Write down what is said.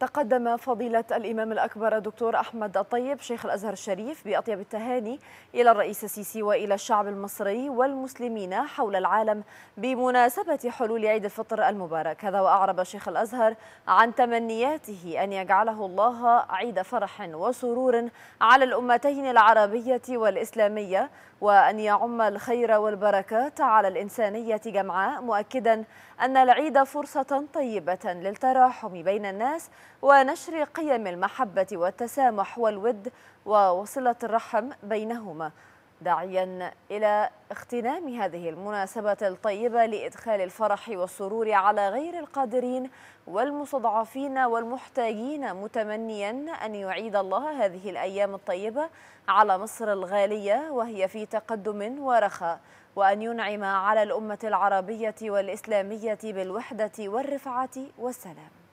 تقدم فضيلة الإمام الأكبر الدكتور أحمد الطيب شيخ الأزهر الشريف بأطيب التهاني إلى الرئيس السيسي وإلى الشعب المصري والمسلمين حول العالم بمناسبة حلول عيد الفطر المبارك هذا وأعرب شيخ الأزهر عن تمنياته أن يجعله الله عيد فرح وسرور على الأمتين العربية والإسلامية وأن يعم الخير والبركات على الإنسانية جمعاء مؤكدا أن العيد فرصة طيبة للتراحم بين الناس ونشر قيم المحبة والتسامح والود ووصلة الرحم بينهما داعيا إلى اغتنام هذه المناسبة الطيبة لإدخال الفرح والسرور على غير القادرين والمستضعفين والمحتاجين متمنيا أن يعيد الله هذه الأيام الطيبة على مصر الغالية وهي في تقدم ورخاء وأن ينعم على الأمة العربية والإسلامية بالوحدة والرفعة والسلام